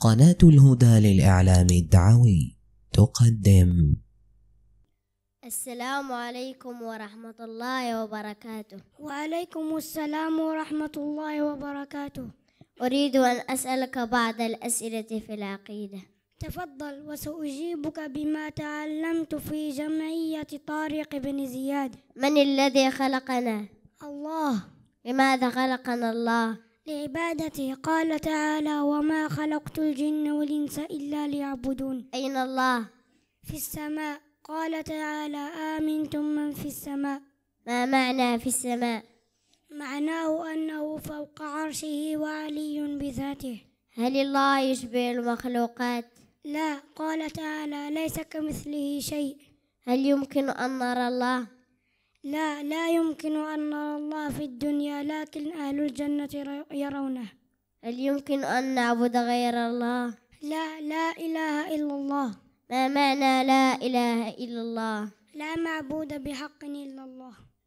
قناة الهدى للإعلام الدعوي تقدم السلام عليكم ورحمة الله وبركاته وعليكم السلام ورحمة الله وبركاته أريد أن أسألك بعض الأسئلة في العقيدة تفضل وسأجيبك بما تعلمت في جمعية طارق بن زياد من الذي خلقنا؟ الله لماذا خلقنا الله؟ لعبادته قال تعالى وما خلقت الجن والإنس إلا ليعبدون أين الله في السماء قال تعالى آمنتم من في السماء ما معنى في السماء معناه أنه فوق عرشه وعلي بذاته هل الله يشبه المخلوقات لا قال تعالى ليس كمثله شيء هل يمكن أن نرى الله لا لا يمكن أن نرى الله في الدنيا لكن أهل الجنة يرونه هل يمكن أن نعبد غير الله؟ لا لا إله إلا الله ما معنى لا إله إلا الله؟ لا معبود بحق إلا الله